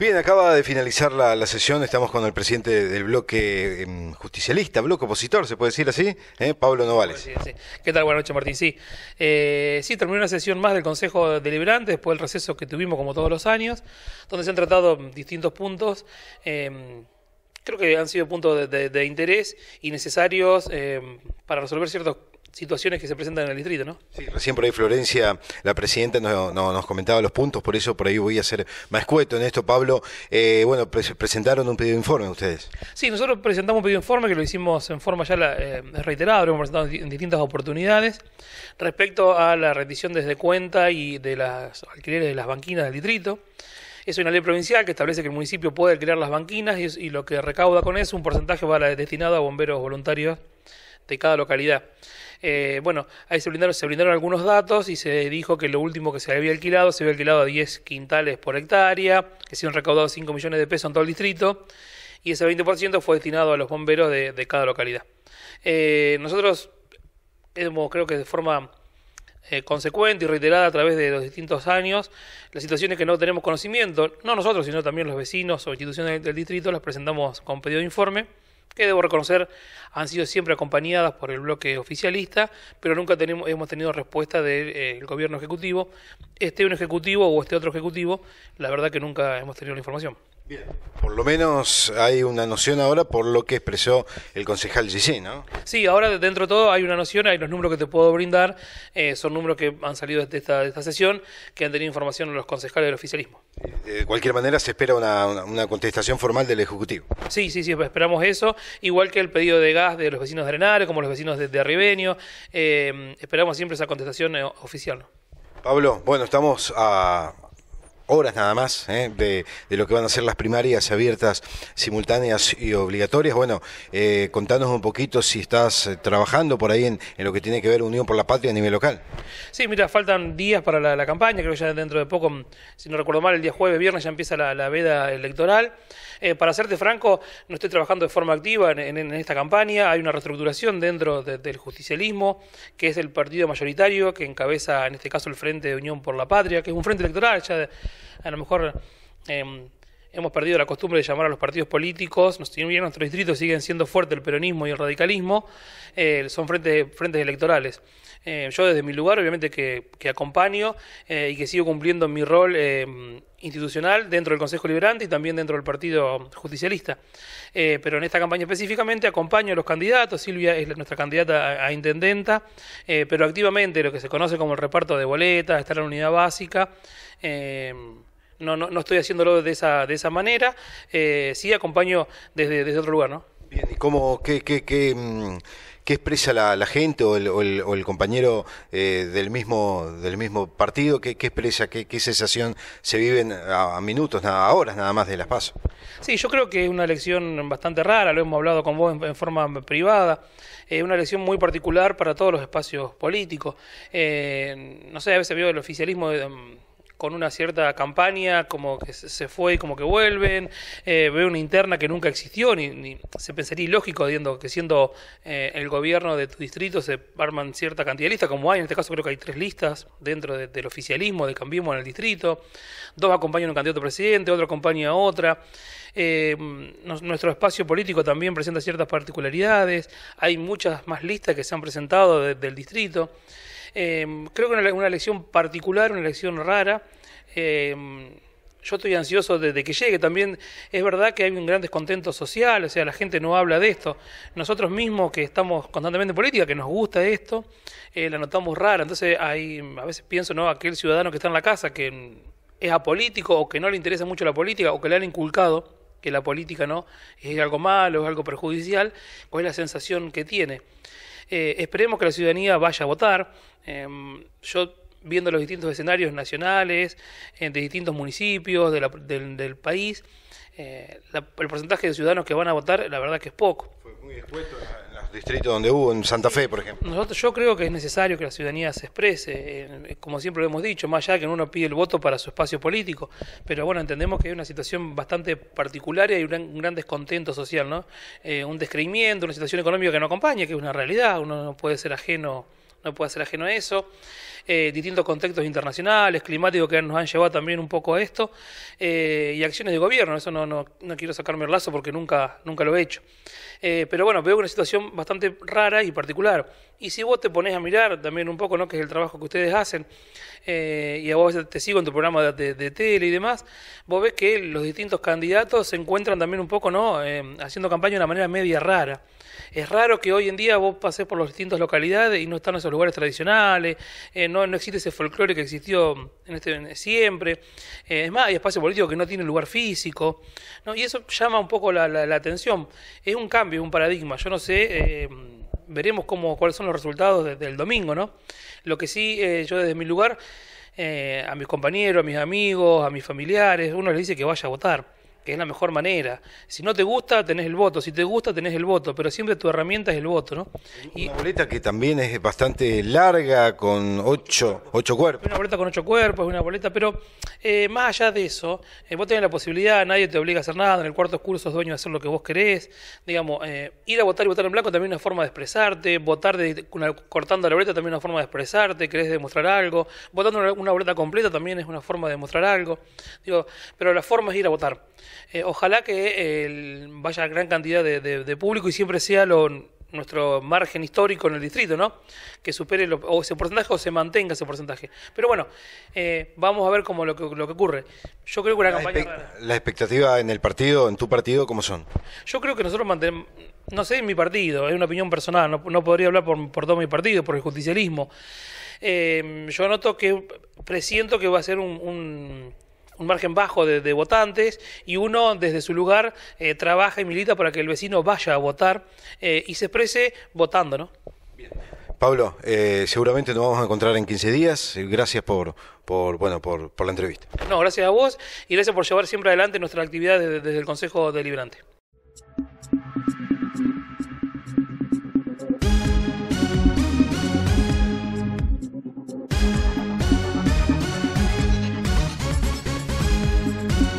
Bien, acaba de finalizar la, sesión. Estamos con el presidente del bloque em, justicialista, bloque opositor, se puede decir así, ¿eh? Pablo Novales. Sí, ¿Qué tal? Buenas noches, Martín. Sí, eh, sí, terminó una sesión más del Consejo Deliberante después del receso que tuvimos, como todos los años, donde se han tratado distintos puntos. Em, creo que han sido puntos de, interés y necesarios em, para resolver ciertos situaciones que se presentan en el distrito, ¿no? Sí, recién por ahí Florencia, la presidenta, nos comentaba los puntos, por eso por ahí voy a ser más cueto en esto, Pablo. Eh, bueno, presentaron un pedido de informe ustedes. Sí, nosotros presentamos un pedido de informe que lo hicimos en forma ya la, eh, reiterada, lo hemos presentado en distintas oportunidades, respecto a la rendición desde cuenta y de las alquileres de las banquinas del distrito. Es una ley provincial que establece que el municipio puede alquilar las banquinas y, y lo que recauda con eso un porcentaje va destinado a bomberos voluntarios de cada localidad. Eh, bueno, ahí se brindaron, se brindaron algunos datos y se dijo que lo último que se había alquilado, se había alquilado a 10 quintales por hectárea, que se han recaudado 5 millones de pesos en todo el distrito, y ese 20% fue destinado a los bomberos de, cada localidad. Eh, nosotros hemos, creo que de forma eh, consecuente y reiterada a través de los distintos años, las situaciones que no tenemos conocimiento, no nosotros, sino también los vecinos o instituciones del distrito, las presentamos con pedido de informe que debo reconocer han sido siempre acompañadas por el bloque oficialista, pero nunca tenemos, hemos tenido respuesta del eh, gobierno ejecutivo, este un ejecutivo o este otro ejecutivo, la verdad que nunca hemos tenido la información. Bien. Por lo menos hay una noción ahora por lo que expresó el concejal Gisí, ¿no? Sí, ahora dentro de todo hay una noción, hay los números que te puedo brindar, eh, son números que han salido de esta, sesión, que han tenido información los concejales del oficialismo. De cualquier manera se espera una, contestación formal del Ejecutivo. Sí, sí, sí, esperamos eso, igual que el pedido de gas de los vecinos de Arenales, como los vecinos de, de eh, esperamos siempre esa contestación eh, oficial. Pablo, bueno, estamos a, horas nada más ¿eh? de, de, lo que van a ser las primarias abiertas, simultáneas y obligatorias. Bueno, eh, contanos un poquito si estás eh, trabajando por ahí en, en, lo que tiene que ver Unión por la Patria a nivel local. Sí, mira, faltan días para la, campaña, creo que ya dentro de poco, si no recuerdo mal, el día jueves, viernes ya empieza la, veda electoral. para serte franco, no estoy trabajando de forma activa en, en, esta campaña, hay una reestructuración dentro del justicialismo, que es el partido mayoritario que encabeza en este caso el Frente de Unión por la Patria, que es un frente electoral ya a lo mejor eh, Hemos perdido la costumbre de llamar a los partidos políticos. Nos, en nuestro distrito siguen siendo fuerte el peronismo y el radicalismo. Eh, son frentes electorales. Eh, yo desde mi lugar, obviamente que, acompaño eh, y que sigo cumpliendo mi rol institucional dentro del Consejo Liberante y también dentro del Partido Justicialista. pero en esta campaña específicamente acompaño a los candidatos. Silvia es nuestra candidata a, intendenta, pero activamente lo que se conoce como el reparto de boletas, estar en la unidad básica no, no, estoy haciéndolo de esa, de esa manera, eh, sí acompaño desde, desde otro lugar, ¿no? Bien, ¿y cómo, qué, qué, qué, mm, expresa la, gente o el, el, compañero eh, del, mismo, del mismo partido? ¿Qué, qué expresa, qué, sensación se vive a, minutos, nada, a horas nada más de las PASO? Sí, yo creo que es una elección bastante rara, lo hemos hablado con vos en, forma privada, Es eh, una elección muy particular para todos los espacios políticos. Eh, no sé, a veces veo el oficialismo... De, con una cierta campaña, como que se fue y como que vuelven, eh, veo una interna que nunca existió, ni, se pensaría ilógico viendo que siendo eh, el gobierno de tu distrito se arman cierta cantidad de listas, como hay, en este caso creo que hay tres listas dentro del oficialismo, de Cambiemos en el distrito, dos acompañan a un candidato presidente, otro acompaña a otra. Eh, nuestro espacio político también presenta ciertas particularidades, hay muchas más listas que se han presentado desde el distrito. Em, creo que una, una elección particular, una elección rara. Em, yo estoy ansioso desde que llegue. También es verdad que hay un gran descontento social, o sea, la gente no habla de esto. Nosotros mismos que estamos constantemente en política, que nos gusta esto, eh, la notamos rara. Entonces, hay, a veces pienso, ¿no? Aquel ciudadano que está en la casa, que es apolítico o que no le interesa mucho la política o que le han inculcado que la política no es algo malo, es algo perjudicial, pues es la sensación que tiene. Eh, esperemos que la ciudadanía vaya a votar. Em, yo viendo los distintos escenarios nacionales, eh, de distintos municipios del país, eh, el porcentaje de ciudadanos que van a votar, la verdad que es poco. Fue muy expuesto en, los distritos donde hubo, en Santa Fe, por ejemplo. Nosotros, yo creo que es necesario que la ciudadanía se exprese, eh, como siempre lo hemos dicho, más allá de que uno pide el voto para su espacio político, pero bueno, entendemos que hay una situación bastante particular y hay un, gran descontento social, ¿no? un descreimiento, una situación económica que no acompaña, que es una realidad, uno no puede ser ajeno no puede ser ajeno a eso. Eh, distintos contextos internacionales, climáticos que nos han llevado también un poco a esto, eh, y acciones de gobierno, eso no, no, quiero sacarme el lazo porque nunca, nunca lo he hecho. Eh, pero bueno, veo una situación bastante rara y particular. Y si vos te pones a mirar también un poco, ¿no? que es el trabajo que ustedes hacen, y a vos te sigo en tu programa de, tele y demás, vos ves que los distintos candidatos se encuentran también un poco ¿no? Em, haciendo campaña de una manera media rara. Es raro que hoy en día vos pases por las distintas localidades y no están esos lugares tradicionales, eh, no, existe ese folclore que existió en este, siempre. Eh, es más, hay espacio político que no tiene lugar físico, ¿no? y eso llama un poco la, atención. Es un cambio, un paradigma. Yo no sé. Eh, veremos cómo, cuáles son los resultados del domingo, ¿no? Lo que sí, yo desde mi lugar, a mis compañeros, a mis amigos, a mis familiares, uno les dice que vaya a votar que es la mejor manera. Si no te gusta, tenés el voto. Si te gusta, tenés el voto. Pero siempre tu herramienta es el voto, ¿no? Y una boleta que también es bastante larga, con ocho, ocho cuerpos. Una boleta con ocho cuerpos, una boleta. Pero eh, más allá de eso, eh, vos tenés la posibilidad, nadie te obliga a hacer nada. En el cuarto curso sos dueño de hacer lo que vos querés. Digamos, eh, ir a votar y votar en blanco también es una forma de expresarte. Votar cortando la boleta también es una forma de expresarte. Querés demostrar algo. Votando una, boleta completa también es una forma de demostrar algo. Digo, pero la forma es ir a votar. Eh, ojalá que vaya gran cantidad de, público y siempre sea nuestro margen histórico en el distrito, ¿no? Que supere o ese porcentaje o se mantenga ese porcentaje. Pero bueno, eh, vamos a ver cómo lo que, ocurre. Yo creo que la campaña. Las expectativas en el partido, en tu partido, cómo son? Yo creo que nosotros mantenemos. No sé, en mi partido, es una opinión personal, no, podría hablar por, todo mi partido, por el justicialismo. Eh, yo noto que presiento que va a ser un un margen bajo de, votantes y uno desde su lugar eh, trabaja y milita para que el vecino vaya a votar eh, y se exprese votando, ¿no? Pablo, eh, seguramente nos vamos a encontrar en 15 días. Gracias por, por bueno, por, la entrevista. No, gracias a vos y gracias por llevar siempre adelante nuestra actividad desde el Consejo Deliberante.